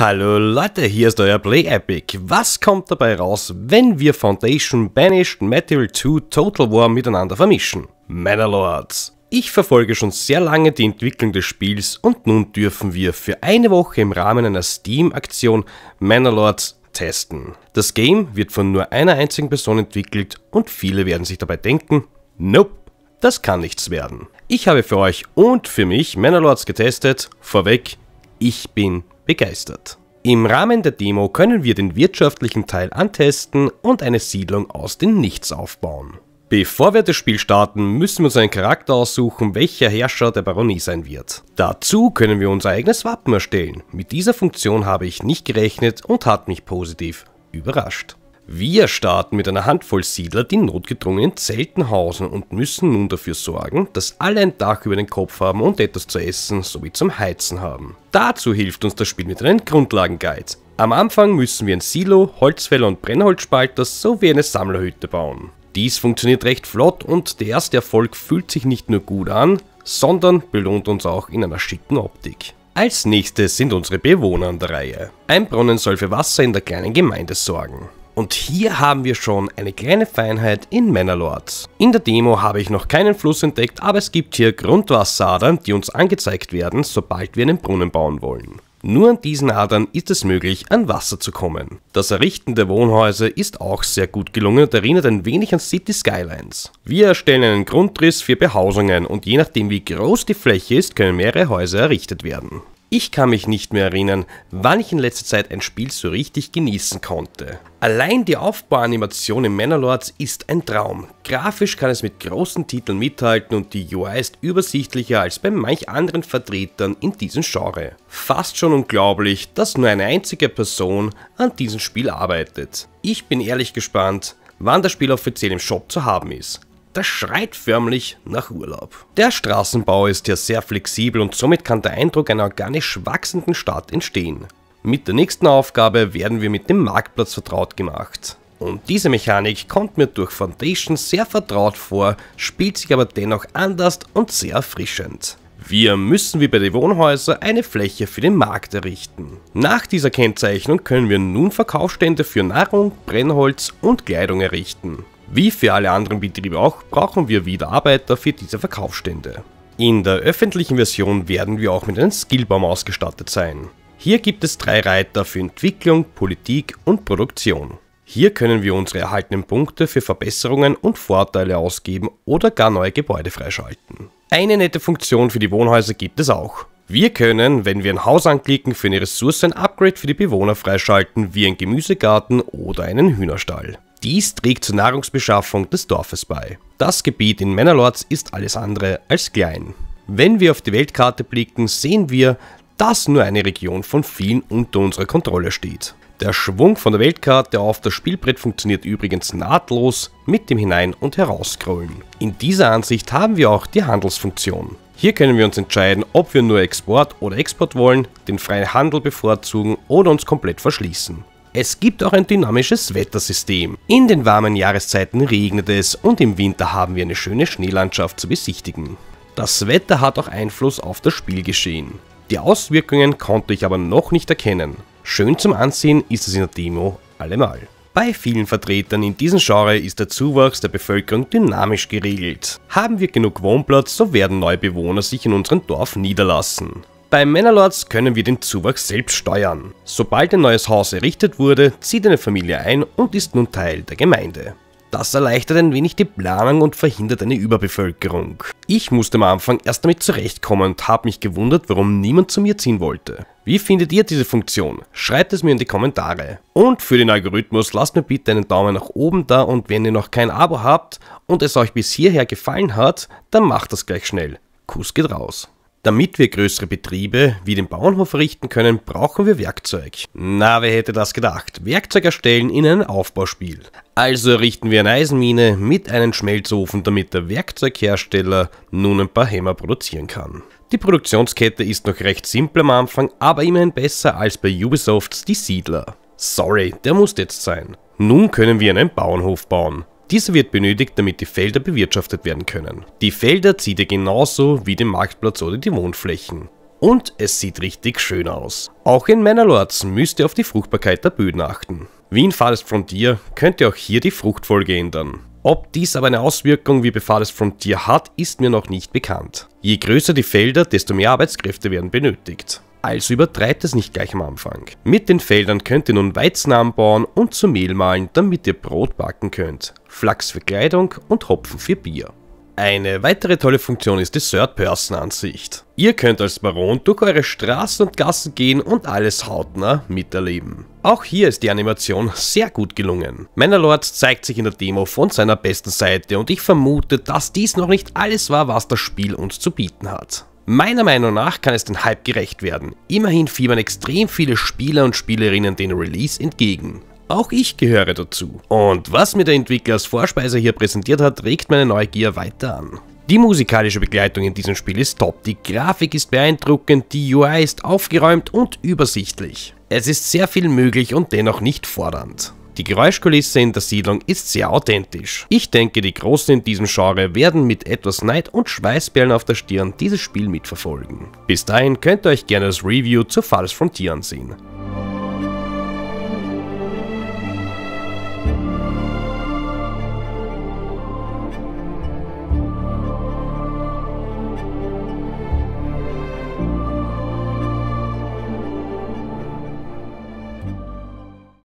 Hallo Leute, hier ist euer Play Epic. Was kommt dabei raus, wenn wir Foundation, Banished, Material 2, Total War miteinander vermischen? Meine Lords, ich verfolge schon sehr lange die Entwicklung des Spiels und nun dürfen wir für eine Woche im Rahmen einer Steam-Aktion Meine Lords testen. Das Game wird von nur einer einzigen Person entwickelt und viele werden sich dabei denken, nope, das kann nichts werden. Ich habe für euch und für mich Manor Lords getestet, vorweg, ich bin begeistert. Im Rahmen der Demo können wir den wirtschaftlichen Teil antesten und eine Siedlung aus dem Nichts aufbauen. Bevor wir das Spiel starten, müssen wir uns einen Charakter aussuchen, welcher Herrscher der Baronie sein wird. Dazu können wir unser eigenes Wappen erstellen. Mit dieser Funktion habe ich nicht gerechnet und hat mich positiv überrascht. Wir starten mit einer Handvoll Siedler, die notgedrungen in Zelten hausen und müssen nun dafür sorgen, dass alle ein Dach über den Kopf haben und etwas zu essen sowie zum Heizen haben. Dazu hilft uns das Spiel mit einem Grundlagenguide. Am Anfang müssen wir ein Silo, Holzfäller und Brennholzspalter sowie eine Sammlerhütte bauen. Dies funktioniert recht flott und der erste Erfolg fühlt sich nicht nur gut an, sondern belohnt uns auch in einer schicken Optik. Als nächstes sind unsere Bewohner an der Reihe. Ein Brunnen soll für Wasser in der kleinen Gemeinde sorgen. Und hier haben wir schon eine kleine Feinheit in Männerlords. In der Demo habe ich noch keinen Fluss entdeckt, aber es gibt hier Grundwasseradern, die uns angezeigt werden, sobald wir einen Brunnen bauen wollen. Nur an diesen Adern ist es möglich, an Wasser zu kommen. Das Errichten der Wohnhäuser ist auch sehr gut gelungen und erinnert ein wenig an City Skylines. Wir erstellen einen Grundriss für Behausungen und je nachdem wie groß die Fläche ist, können mehrere Häuser errichtet werden. Ich kann mich nicht mehr erinnern, wann ich in letzter Zeit ein Spiel so richtig genießen konnte. Allein die Aufbauanimation in Manalords ist ein Traum. Grafisch kann es mit großen Titeln mithalten und die UI ist übersichtlicher als bei manch anderen Vertretern in diesem Genre. Fast schon unglaublich, dass nur eine einzige Person an diesem Spiel arbeitet. Ich bin ehrlich gespannt, wann das Spiel offiziell im Shop zu haben ist. Das schreit förmlich nach Urlaub. Der Straßenbau ist ja sehr flexibel und somit kann der Eindruck einer organisch wachsenden Stadt entstehen. Mit der nächsten Aufgabe werden wir mit dem Marktplatz vertraut gemacht. Und diese Mechanik kommt mir durch Foundation sehr vertraut vor, spielt sich aber dennoch anders und sehr erfrischend. Wir müssen wie bei den Wohnhäusern eine Fläche für den Markt errichten. Nach dieser Kennzeichnung können wir nun Verkaufsstände für Nahrung, Brennholz und Kleidung errichten. Wie für alle anderen Betriebe auch, brauchen wir wieder Arbeiter für diese Verkaufsstände. In der öffentlichen Version werden wir auch mit einem Skillbaum ausgestattet sein. Hier gibt es drei Reiter für Entwicklung, Politik und Produktion. Hier können wir unsere erhaltenen Punkte für Verbesserungen und Vorteile ausgeben oder gar neue Gebäude freischalten. Eine nette Funktion für die Wohnhäuser gibt es auch. Wir können, wenn wir ein Haus anklicken, für eine Ressource ein Upgrade für die Bewohner freischalten, wie ein Gemüsegarten oder einen Hühnerstall. Dies trägt zur Nahrungsbeschaffung des Dorfes bei. Das Gebiet in Männerlords ist alles andere als klein. Wenn wir auf die Weltkarte blicken, sehen wir, dass nur eine Region von vielen unter unserer Kontrolle steht. Der Schwung von der Weltkarte auf das Spielbrett funktioniert übrigens nahtlos mit dem Hinein- und Herausscrollen. In dieser Ansicht haben wir auch die Handelsfunktion. Hier können wir uns entscheiden, ob wir nur Export oder Export wollen, den freien Handel bevorzugen oder uns komplett verschließen. Es gibt auch ein dynamisches Wettersystem. In den warmen Jahreszeiten regnet es und im Winter haben wir eine schöne Schneelandschaft zu besichtigen. Das Wetter hat auch Einfluss auf das Spielgeschehen. Die Auswirkungen konnte ich aber noch nicht erkennen. Schön zum Ansehen ist es in der Demo allemal. Bei vielen Vertretern in diesem Genre ist der Zuwachs der Bevölkerung dynamisch geregelt. Haben wir genug Wohnplatz, so werden neue Bewohner sich in unserem Dorf niederlassen. Bei Männerlords können wir den Zuwachs selbst steuern. Sobald ein neues Haus errichtet wurde, zieht eine Familie ein und ist nun Teil der Gemeinde. Das erleichtert ein wenig die Planung und verhindert eine Überbevölkerung. Ich musste am Anfang erst damit zurechtkommen und habe mich gewundert, warum niemand zu mir ziehen wollte. Wie findet ihr diese Funktion? Schreibt es mir in die Kommentare. Und für den Algorithmus lasst mir bitte einen Daumen nach oben da und wenn ihr noch kein Abo habt und es euch bis hierher gefallen hat, dann macht das gleich schnell. Kuss geht raus. Damit wir größere Betriebe wie den Bauernhof errichten können, brauchen wir Werkzeug. Na, wer hätte das gedacht? Werkzeug erstellen in einem Aufbauspiel. Also errichten wir eine Eisenmine mit einem Schmelzofen, damit der Werkzeughersteller nun ein paar Hämmer produzieren kann. Die Produktionskette ist noch recht simpel am Anfang, aber immerhin besser als bei Ubisofts Die Siedler. Sorry, der muss jetzt sein. Nun können wir einen Bauernhof bauen. Dieser wird benötigt, damit die Felder bewirtschaftet werden können. Die Felder zieht ihr genauso wie den Marktplatz oder die Wohnflächen. Und es sieht richtig schön aus. Auch in Männerlords müsst ihr auf die Fruchtbarkeit der Böden achten. Wie in Fales Frontier könnt ihr auch hier die Fruchtfolge ändern. Ob dies aber eine Auswirkung wie bei Fales Frontier hat, ist mir noch nicht bekannt. Je größer die Felder, desto mehr Arbeitskräfte werden benötigt also übertreibt es nicht gleich am Anfang. Mit den Feldern könnt ihr nun Weizen anbauen und zu Mehl mahlen, damit ihr Brot backen könnt, Flachs für Kleidung und Hopfen für Bier. Eine weitere tolle Funktion ist die Third-Person-Ansicht. Ihr könnt als Baron durch eure Straßen und Gassen gehen und alles hautnah miterleben. Auch hier ist die Animation sehr gut gelungen. Mannerlords zeigt sich in der Demo von seiner besten Seite und ich vermute, dass dies noch nicht alles war, was das Spiel uns zu bieten hat. Meiner Meinung nach kann es den Hype gerecht werden. Immerhin fiebern extrem viele Spieler und Spielerinnen den Release entgegen. Auch ich gehöre dazu. Und was mir der Entwickler als Vorspeise hier präsentiert hat, regt meine Neugier weiter an. Die musikalische Begleitung in diesem Spiel ist top, die Grafik ist beeindruckend, die UI ist aufgeräumt und übersichtlich. Es ist sehr viel möglich und dennoch nicht fordernd. Die Geräuschkulisse in der Siedlung ist sehr authentisch. Ich denke, die Großen in diesem Genre werden mit etwas Neid und Schweißperlen auf der Stirn dieses Spiel mitverfolgen. Bis dahin könnt ihr euch gerne das Review zu Falls Frontier ansehen.